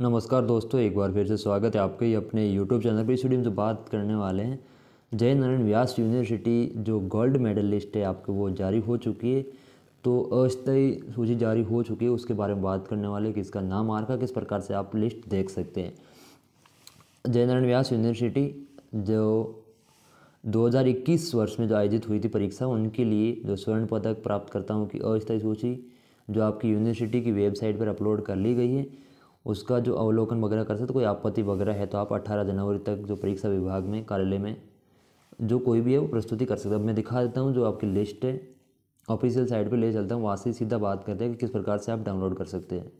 नमस्कार दोस्तों एक बार फिर से स्वागत है आपके अपने यूट्यूब चैनल पर इस वीडियो में जो बात करने वाले हैं जय नारायण व्यास यूनिवर्सिटी जो गोल्ड मेडल लिस्ट है आपके वो जारी हो चुकी है तो अस्थायी सूची जारी हो चुकी है उसके बारे में बात करने वाले कि इसका नाम रखा किस प्रकार से आप लिस्ट देख सकते हैं जय नारायण व्यास यूनिवर्सिटी जो 2021 वर्ष में जो आयोजित हुई थी परीक्षा उनके लिए जो स्वर्ण पदक प्राप्त करता हूँ कि अस्थायी सूची जो आपकी यूनिवर्सिटी की वेबसाइट पर अपलोड कर ली गई है उसका जो अवलोकन वगैरह कर सकते तो कोई आपत्ति वगैरह है तो आप अट्ठारह जनवरी तक जो परीक्षा विभाग में कार्यालय में जो कोई भी है वो प्रस्तुति कर सकते अब मैं दिखा देता हूँ जो आपकी लिस्ट है ऑफिशियल साइट पे ले चलता हूँ वहाँ से सीधा बात करते हैं कि किस प्रकार से आप डाउनलोड कर सकते हैं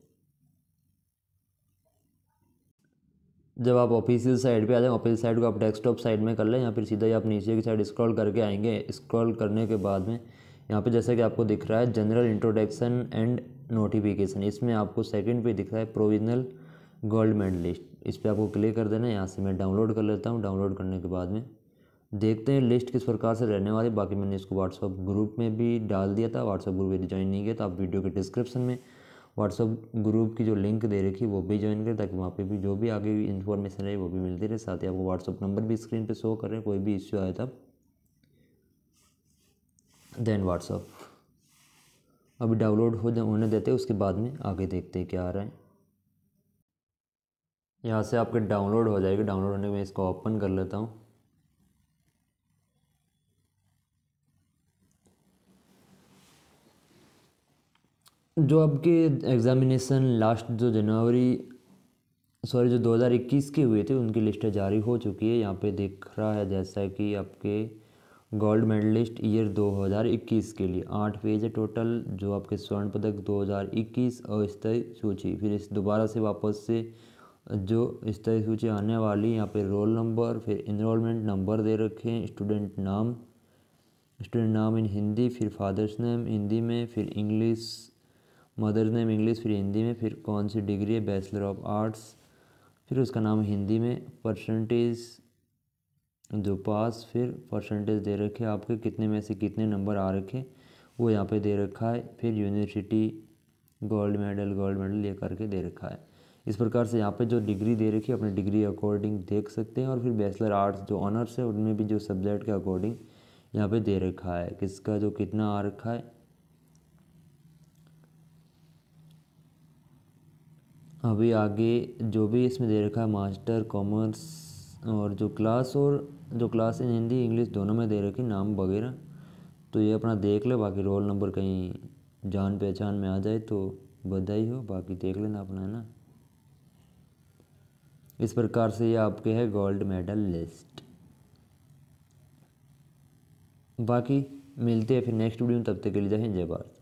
जब आप ऑफिशियल साइट पे आ जाएं ऑफिशियल साइट को आप डेस्कटॉप साइड में कर लें या फिर सीधा ही आप नीचे की साइड स्क्रॉल करके आएंगे स्क्रॉल करने के बाद में यहाँ पे जैसा कि आपको दिख रहा है जनरल इंट्रोडक्शन एंड नोटिफिकेशन इसमें आपको सेकंड पे दिख रहा है प्रोविजनल गोल्ड लिस्ट इस पर आपको क्लिक कर देना है यहाँ से मैं डाउनलोड कर लेता हूँ डाउनलोड करने के बाद में देखते हैं लिस्ट किस प्रकार से रहने वाली बाकी मैंने इसको व्हाट्सअप ग्रुप में भी डाल दिया था व्हाट्सअप ग्रुप यदि ज्वाइन नहीं किया तो आप वीडियो के डिस्क्रिप्शन में व्हाट्सअप ग्रुप की जो लिंक दे रखी वो भी ज्वाइन करें ताकि वहाँ पे भी जो भी आगे इन्फॉर्मेशन रहे वो भी मिलती रहे साथ ही आपको व्हाट्सअप नंबर भी स्क्रीन पे शो करें कोई भी इश्यू आए था देन व्हाट्सअप अभी डाउनलोड हो होने देते उसके बाद में आगे देखते हैं क्या आ रहा है यहाँ से आपके डाउनलोड हो जाएगी डाउनलोड होने के मैं इसको ओपन कर लेता हूँ जो आपके एग्ज़ामिनेशन लास्ट जो जनवरी सॉरी जो 2021 के हुए थे उनकी लिस्ट जारी हो चुकी है यहाँ पे देख रहा है जैसा कि आपके गोल्ड मेडलिस्ट ईयर 2021 के लिए आठ पेज है टोटल जो आपके स्वर्ण पदक 2021 और स्थायी सूची फिर इस दोबारा से वापस से जो स्थायी सूची आने वाली यहाँ पे रोल नंबर फिर इनरोलमेंट नंबर दे रखे हैं स्टूडेंट नाम स्टूडेंट नाम इन हिंदी फिर फादर्स नेम हिंदी में फिर इंग्लिस मदर नेम इंग्लिस फिर हिंदी में फिर कौन सी डिग्री है बैचलर ऑफ आर्ट्स फिर उसका नाम हिंदी में परसेंटेज जो पास फिर परसेंटेज दे रखे आपके कितने में से कितने नंबर आ रखे वो यहाँ पे दे रखा है फिर university gold medal gold medal ये करके दे रखा है इस प्रकार से यहाँ पे जो डिग्री दे रखी है अपने डिग्री अकॉर्डिंग देख सकते हैं और फिर बैचलर आर्ट्स जो ऑनर्स है उनमें भी जो सब्जेक्ट के अकॉर्डिंग यहाँ पे दे रखा है किसका जो कितना आ रखा है अभी आगे जो भी इसमें दे रखा है मास्टर कॉमर्स और जो क्लास और जो क्लास इन हिंदी इंग्लिश दोनों में दे रखी नाम वगैरह तो ये अपना देख ले बाकी रोल नंबर कहीं जान पहचान में आ जाए तो बधाई हो बाकी देख लेना अपना है ना इस प्रकार से ये आपके है गोल्ड मेडल लिस्ट बाकी मिलते हैं फिर नेक्स्ट वीडियो में तब तक के लिए जय हिंद जय भारत